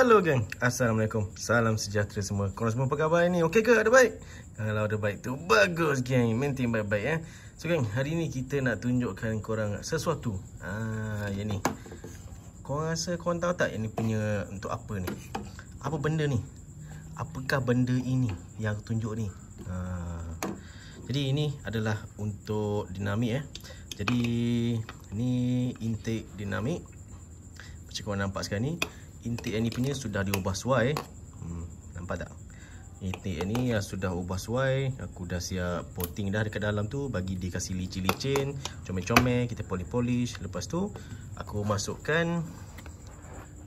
Hello gang, Assalamualaikum. Salam sejahtera semua. Korang semua apa khabar ni? Okey ke? Ada baik? Kalau ada baik tu bagus gang. Mentin baik-baik eh. So gang, hari ni kita nak tunjukkan korang sesuatu. ah, yang ni. Korang rasa korang tahu tak yang ni punya untuk apa ni? Apa benda ni? Apakah benda ini yang aku tunjuk ni? Ha. Jadi ini adalah untuk dinamik eh. Jadi ni intake dinamik. Macam korang nampak sekarang ni intake yang ni punya sudah diubah suai hmm, nampak tak intake ni ya, sudah ubah suai aku dah siap poting dah dekat dalam tu bagi dia kasih licin-licin comel-comel kita polish-polish lepas tu aku masukkan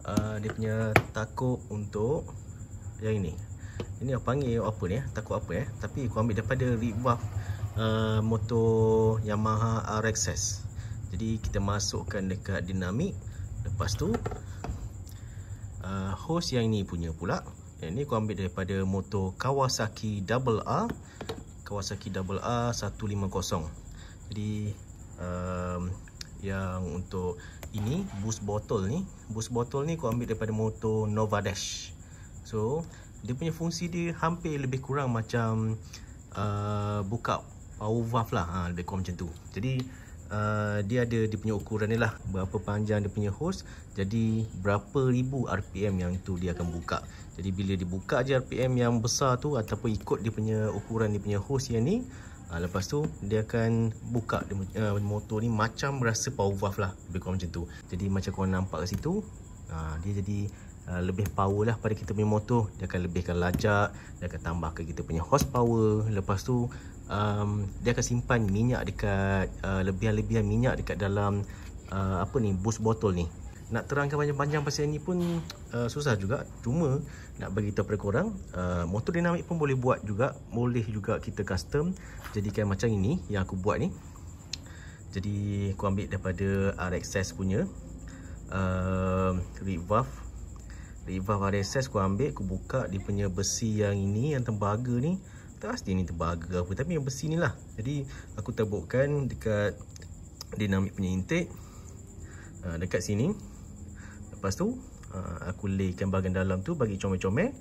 uh, dia punya takut untuk yang ini ini aku panggil apa ni eh? takut apa ya tapi aku ambil daripada rebuff Uh, motor Yamaha RXS Jadi kita masukkan dekat dinamik Lepas tu uh, ah, hose yang ini punya pula yang ni aku ambil daripada motor Kawasaki Double A, Kawasaki Double A 150 jadi um, yang untuk ini boost bottle ni boost bottle ni aku ambil daripada motor Nova Dash so dia punya fungsi dia hampir lebih kurang macam uh, buka power valve lah ha, lebih kurang macam tu jadi uh, dia ada dia punya ukuran ni lah berapa panjang dia punya hose jadi berapa ribu RPM yang tu dia akan buka jadi bila dia buka je RPM yang besar tu ataupun ikut dia punya ukuran dia punya hose yang ni uh, lepas tu dia akan buka dia, uh, motor ni macam rasa power valve lah lebih kurang macam tu jadi macam korang nampak kat situ uh, dia jadi Uh, lebih power lah pada kita punya motor dia akan lebihkan lajak dia akan tambahkan kita punya horsepower lepas tu um, dia akan simpan minyak dekat uh, lebihan-lebihan minyak dekat dalam uh, apa ni boost botol ni nak terangkan panjang-panjang pasal ni pun uh, susah juga cuma nak bagi tahu pada korang uh, motor dinamik pun boleh buat juga boleh juga kita custom jadikan macam ini yang aku buat ni jadi aku ambil daripada RXS punya uh, revolve revolve RXS aku ambil aku buka dia punya besi yang ini yang tembaga ni atas dia ni terbaga ke apa tapi yang besi ni lah jadi aku tabukkan dekat dinamik punya intake uh, dekat sini lepas tu uh, aku laykan bahagian dalam tu bagi comel-comel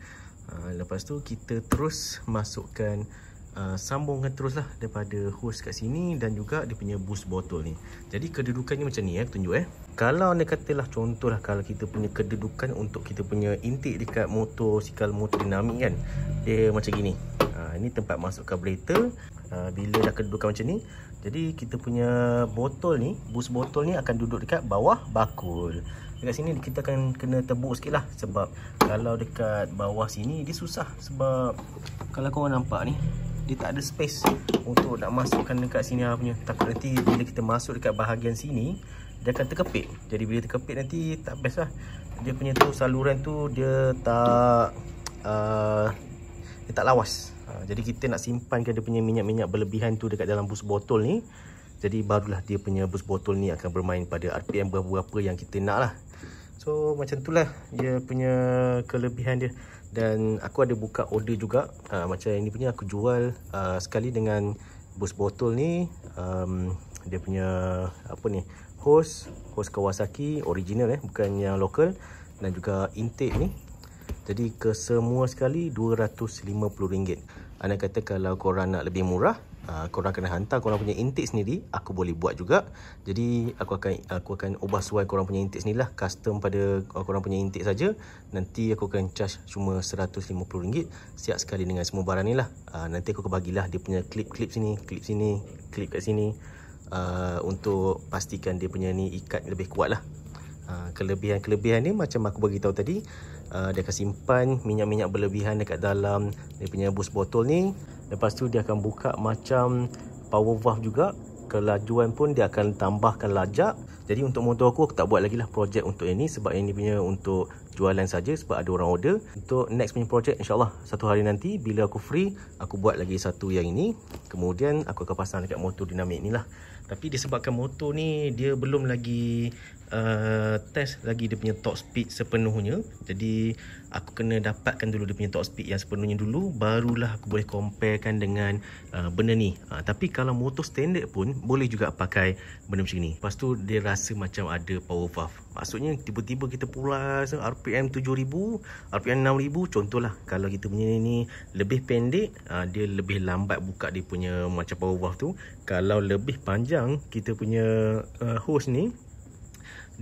uh, lepas tu kita terus masukkan Uh, sambungkan terus lah daripada hose kat sini dan juga dia punya boost botol ni jadi kedudukan ni macam ni eh, aku tunjuk eh kalau ni katalah contoh lah kalau kita punya kedudukan untuk kita punya intik dekat motor, sikal motor dinamik kan dia macam gini Ah, ini tempat masuk carburetor. uh, bila dah kedudukan macam ni jadi kita punya botol ni bus botol ni akan duduk dekat bawah bakul dekat sini kita akan kena tebuk sikit lah sebab kalau dekat bawah sini dia susah sebab kalau korang nampak ni dia tak ada space untuk nak masukkan dekat sini lah punya takut nanti bila kita masuk dekat bahagian sini dia akan terkepit jadi bila terkepit nanti tak best lah dia punya tu saluran tu dia tak uh, dia tak lawas. Ha, jadi kita nak simpankan dia punya minyak-minyak berlebihan tu dekat dalam bus botol ni. Jadi barulah dia punya bus botol ni akan bermain pada RPM berapa-berapa yang kita nak lah. So macam tu lah dia punya kelebihan dia. Dan aku ada buka order juga. Ha, macam ini punya aku jual uh, sekali dengan bus botol ni. Um, dia punya apa ni Hose, hose Kawasaki original eh bukan yang lokal dan juga intake ni jadi kesemua sekali RM250 Anak kata kalau korang nak lebih murah ah, Korang kena hantar korang punya intik sendiri Aku boleh buat juga Jadi aku akan aku akan ubah suai korang punya intik sendirilah Custom pada ah, korang punya intik saja. Nanti aku akan charge cuma RM150 Siap sekali dengan semua barang ni lah ah, Nanti aku kebagilah dia punya clip-clip sini Clip sini, clip kat sini uh, Untuk pastikan dia punya ni ikat lebih kuat lah Kelebihan-kelebihan uh, ni macam aku beritahu tadi uh, dia akan simpan minyak-minyak berlebihan dekat dalam dia punya boost botol ni lepas tu dia akan buka macam power valve juga kelajuan pun dia akan tambahkan lajak jadi untuk motor aku aku tak buat lagi lah projek untuk ini sebab ini punya untuk jualan saja sebab ada orang order untuk next punya projek insyaAllah satu hari nanti bila aku free aku buat lagi satu yang ini kemudian aku akan pasang dekat motor dinamik ni lah tapi disebabkan motor ni dia belum lagi Uh, test lagi dia punya top speed sepenuhnya jadi aku kena dapatkan dulu dia punya top speed yang sepenuhnya dulu barulah aku boleh comparekan dengan uh, benda ni uh, tapi kalau motor standard pun boleh juga pakai benda macam ni lepas tu dia rasa macam ada power valve maksudnya tiba-tiba kita pula RPM 7000 RPM 6000 contohlah kalau kita punya ni lebih pendek uh, dia lebih lambat buka dia punya macam power valve tu kalau lebih panjang kita punya uh, hose ni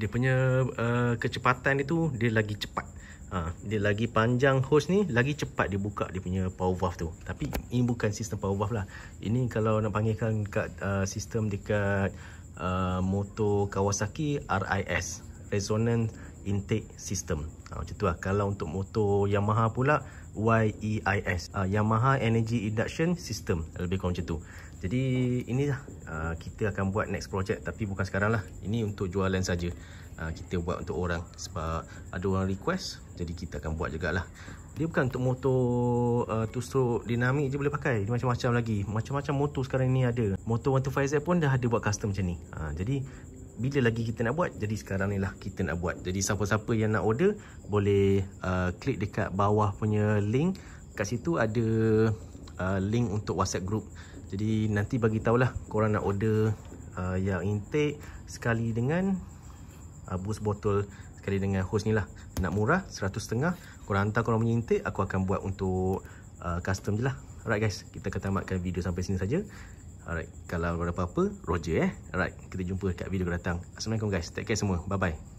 dia punya uh, kecepatan dia dia lagi cepat ha, dia lagi panjang hose ni lagi cepat dia buka dia punya power valve tu tapi ini bukan sistem power valve lah ini kalau nak panggilkan dekat uh, sistem dekat uh, motor Kawasaki RIS Resonant Intake System ha, macam tu lah kalau untuk motor Yamaha pula YEIS uh, ha, Yamaha Energy Induction System lebih kurang macam tu jadi ini uh, kita akan buat next project tapi bukan sekarang lah. Ini untuk jualan saja. Uh, kita buat untuk orang sebab ada orang request jadi kita akan buat jugalah. Dia bukan untuk motor uh, two-stroke dinamik je boleh pakai. Dia macam-macam lagi. Macam-macam motor sekarang ni ada. Motor 125Z pun dah ada buat custom macam ni. Uh, jadi bila lagi kita nak buat? Jadi sekarang ni lah kita nak buat. Jadi siapa-siapa yang nak order boleh uh, klik dekat bawah punya link. Kat situ ada uh, link untuk WhatsApp group. Jadi nanti bagi tahulah korang nak order uh, yang intake sekali dengan uh, boost botol sekali dengan hose ni lah. Nak murah 100.5 korang hantar korang punya intake aku akan buat untuk uh, custom je lah. Alright guys kita akan tamatkan video sampai sini saja. Alright kalau ada apa-apa roger eh. Alright kita jumpa kat video datang. Assalamualaikum guys. Take care semua. Bye bye.